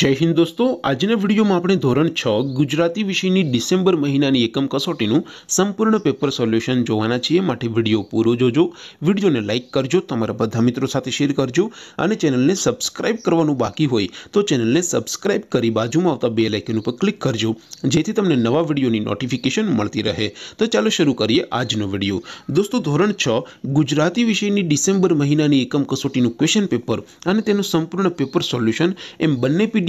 જય હિન્દ દોસ્તો આજના વિડીયોમાં આપણે ધોરણ છ ગુજરાતી વિષયની ડિસેમ્બર મહિનાની એકમ કસોટીનું સંપૂર્ણ પેપર સોલ્યુશન જોવાના છીએ માટે વિડીયો પૂરો જોજો વિડીયોને લાઇક કરજો તમારા બધા મિત્રો સાથે શેર કરજો અને ચેનલને સબસ્ક્રાઇબ કરવાનું બાકી હોય તો ચેનલને સબસ્ક્રાઇબ કરી બાજુમાં આવતા બે લાઇકન ઉપર ક્લિક કરજો જેથી તમને નવા વિડીયોની નોટિફિકેશન મળતી રહે તો ચાલો શરૂ કરીએ આજનો વિડીયો દોસ્તો ધોરણ છ ગુજરાતી વિષયની ડિસેમ્બર મહિનાની એકમ કસોટીનું ક્વેશ્ચન પેપર અને તેનું સંપૂર્ણ પેપર સોલ્યુશન એમ બંને પીડી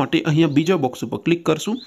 માટે અહીંયા બીજા બોક્સ ઉપર ક્લિક કરશું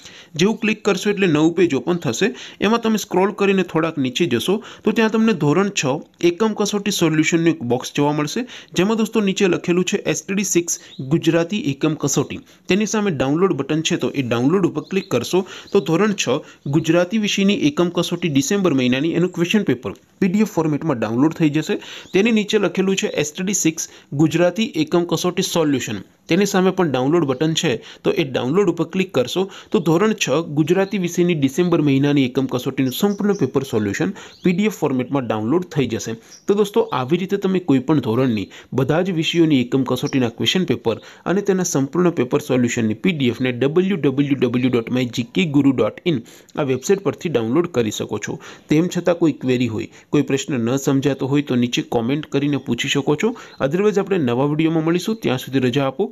જેવું ક્લિક કરશું એટલે નવું પેજ ઓપન થશે એમાં તમે સ્ક્રોલ કરીને થોડાક નીચે જશો તો ત્યાં તમને ધોરણ છ એકમ કસોટી સોલ્યુશનનું એક બોક્સ જોવા મળશે જેમાં દોસ્તો નીચે લખેલું છે એસટીડી સિક્સ ગુજરાતી એકમ કસોટી તેની સામે ડાઉનલોડ બટન છે તો એ ડાઉનલોડ ઉપર ક્લિક કરશો તો ધોરણ છ ગુજરાતી વિષયની એકમ કસોટી ડિસેમ્બર મહિનાની એનું ક્વેશ્ચન પેપર પીડીએફ ફોર્મેટમાં ડાઉનલોડ થઈ જશે તેની નીચે લખેલું છે એસટીડી સિક્સ ગુજરાતી એકમ કસોટી સોલ્યુશન તેની સામે પણ ડાઉનલોડ બટન છે તો એ ડાઉનલોડ ઉપર ક્લિક કરશો તો ધોરણ છ ગુજરાતી વિષયની ડિસેમ્બર મહિનાની એકમ કસોટીનું સંપૂર્ણ પેપર સોલ્યુશન પીડીએફ ફોર્મેટમાં ડાઉનલોડ થઈ જશે તો દોસ્તો આવી રીતે તમે કોઈપણ ધોરણની બધા જ વિષયોની એકમ કસોટીના ક્વેશ્ચન પેપર અને તેના સંપૂર્ણ પેપર સોલ્યુશનની પીડીએફને W W W dot my GK guru dot in આ વેબસાઇટ પરથી ડાઉનલોડ કરી શકો છો તેમ છતાં કોઈ ક્વેરી હોય કોઈ પ્રશ્ન ન સમજાતો હોય તો નીચે કોમેન્ટ કરીને પૂછી શકો છો અધરવાઇઝ આપણે નવા વિડીયોમાં મળીશું ત્યાં સુધી રજા આપો